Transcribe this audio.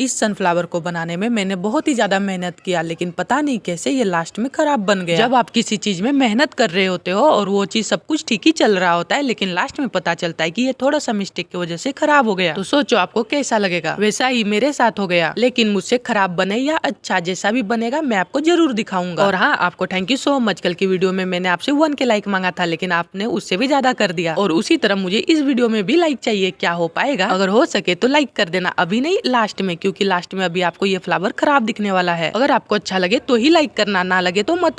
इस सनफ्लावर को बनाने में मैंने बहुत ही ज़्यादा मेहनत किया लेकिन पता नहीं कैसे ये लास्ट में ख़राब बन गया जब आप किसी चीज़ में मेहनत कर रहे होते हो और वो चीज़ सब कुछ ठीक ही चल रहा होता है लेकिन लास्ट में पता चलता है कि ये थोड़ा सा मिस्टेक की वजह से ख़राब हो गया तो सोचो आपको कैसा लगेगा वैसा ही मेरे साथ हो गया लेकिन मुझसे ख़राब बने या अच्छा जैसा भी बनेगा मैं आपको जरूर दिखाऊंगा और हाँ आपको थैंक यू सो मच कल की वीडियो में मैंने आपसे वन के लाइक मांगा था लेकिन आपने उससे भी ज्यादा कर दिया और उसी तरह मुझे इस वीडियो में भी लाइक चाहिए क्या हो पाएगा अगर हो सके तो लाइक कर देना अभी नहीं लास्ट में क्योंकि लास्ट में अभी आपको ये फ्लावर खराब दिखने वाला है अगर आपको अच्छा लगे तो ही लाइक करना ना लगे तो मत